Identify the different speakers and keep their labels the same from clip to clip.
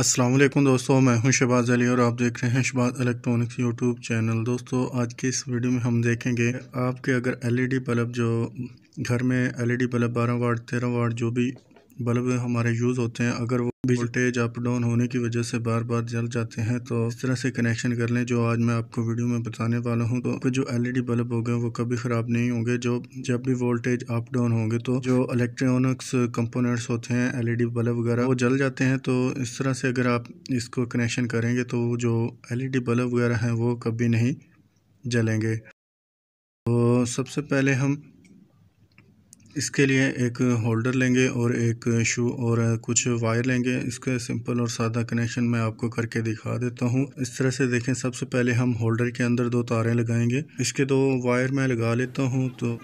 Speaker 1: असलम दोस्तों मैं हूं शहबाज अली और आप देख रहे हैं शबाज इलेक्ट्रॉनिक्स यूट्यूब चैनल दोस्तों आज के इस वीडियो में हम देखेंगे आपके अगर एलईडी बल्ब जो घर में एलईडी बल्ब बारह वाट तेरह वाट जो भी बल्ब हमारे यूज़ होते हैं अगर वो वोल्टेज अप डाउन होने की वजह से बार बार जल जाते हैं तो इस तरह से कनेक्शन कर लें जो आज मैं आपको वीडियो में बताने वाला हूँ तो जो एलईडी e बल्ब हो गए वो कभी ख़राब नहीं होंगे जो जब भी वोल्टेज अप डाउन होंगे तो जो इलेक्ट्रॉनिक्स कंपोनेंट्स होते हैं एल e बल्ब वगैरह वो जल जाते हैं तो इस तरह से अगर आप इसको कनेक्शन करेंगे तो जो एल e बल्ब वगैरह हैं वो कभी नहीं जलेंगे तो सबसे पहले हम इसके लिए एक होल्डर लेंगे और एक शू और कुछ वायर लेंगे इसके सिंपल और सादा कनेक्शन मैं आपको करके दिखा देता हूँ इस तरह से देखें सबसे पहले हम होल्डर के अंदर दो तारें लगाएंगे इसके दो वायर मैं लगा लेता हूँ तो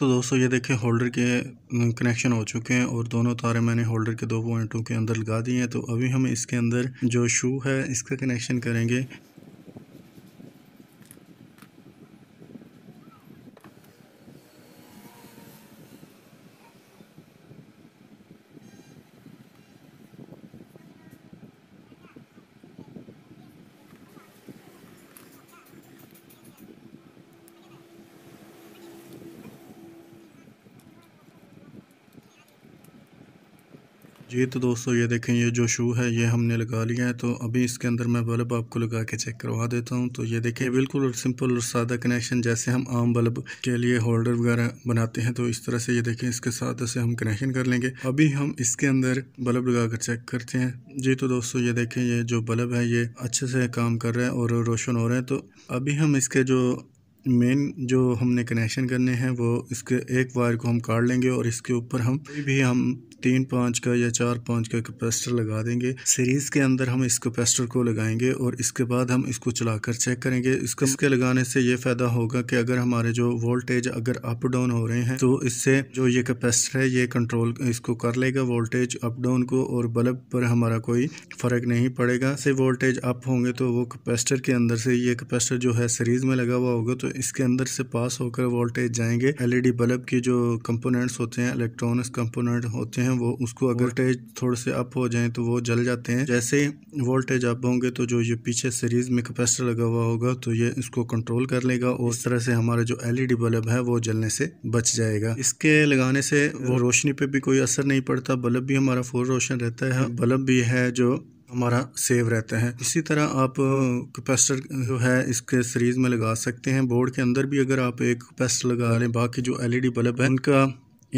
Speaker 1: तो दोस्तों ये देखें होल्डर के कनेक्शन हो चुके हैं और दोनों तारे मैंने होल्डर के दो पॉइंटों के अंदर लगा दिए हैं तो अभी हम इसके अंदर जो शू है इसका कनेक्शन करेंगे जी तो दोस्तों ये देखें ये जो शू है ये हमने लगा लिया है तो अभी इसके अंदर मैं बल्ब आपको लगा के चेक करवा देता हूँ तो ये देखें बिल्कुल और सिंपल और सादा कनेक्शन जैसे हम आम बल्ब के लिए होल्डर वगैरह बनाते हैं तो इस तरह से ये देखें इसके साथ से हम कनेक्शन कर लेंगे अभी हम इसके अंदर बल्ब लगा कर चेक करते हैं जी तो दोस्तों ये देखें ये जो बल्ब है ये अच्छे से काम कर रहे हैं और रोशन हो रहे हैं तो अभी हम इसके जो मेन जो हमने कनेक्शन करने हैं वो इसके एक वायर को हम काट लेंगे और इसके ऊपर हम भी हम तीन पाँच का या चार पाँच का कैपेसिटर लगा देंगे सीरीज़ के अंदर हम इस कैपेसिटर को लगाएंगे और इसके बाद हम इसको चलाकर चेक करेंगे इसको इसके लगाने से ये फ़ायदा होगा कि अगर हमारे जो वोल्टेज अगर अप डाउन हो रहे हैं तो इससे जो ये कैपेसिटर है ये कंट्रोल इसको कर लेगा वोल्टेज अप डाउन को और बल्ब पर हमारा कोई फ़र्क नहीं पड़ेगा से वोल्टेज अप होंगे तो वो कैपेसिटर के अंदर से ये कैपेसिटर जो है सीरीज़ में लगा हुआ होगा तो इसके अंदर से पास होकर वोल्टेज जाएंगे एलईडी e बल्ब के जो कंपोनेंट्स होते हैं इलेक्ट्रॉनिक्स कंपोनेंट होते हैं वो उसको अगर वोल्टेज थोड़े से अप हो जाए तो वो जल जाते हैं जैसे ही वोल्टेज अप होंगे तो जो ये पीछे सीरीज में कैपेसिटर लगा हुआ होगा तो ये इसको कंट्रोल कर लेगा और इस तरह से हमारा जो एलईडी e बल्ब है वो जलने से बच जाएगा इसके लगाने से वो रोशनी पे भी कोई असर नहीं पड़ता बल्ब भी हमारा फुल रोशन रहता है बल्ब भी है जो हमारा सेव रहता है इसी तरह आप कैपेसिटर जो है इसके सीरीज़ में लगा सकते हैं बोर्ड के अंदर भी अगर आप एक कैपेसिटर लगा लें बाकी जो एलईडी बल्ब है इनका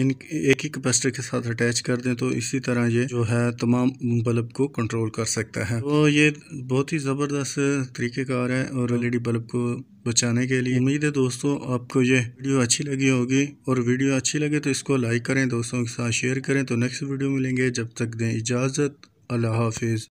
Speaker 1: इन एक ही कैपेसिटर के साथ अटैच कर दें तो इसी तरह ये जो है तमाम बल्ब को कंट्रोल कर सकता है तो ये बहुत ही ज़बरदस्त तरीक़ेकार है और एलईडी बल्ब को बचाने के लिए उम्मीद है दोस्तों आपको ये वीडियो अच्छी लगी होगी और वीडियो अच्छी लगे तो इसको लाइक करें दोस्तों के साथ शेयर करें तो नेक्स्ट वीडियो मिलेंगे जब तक दें इजाज़त अल्लाह हाफिज़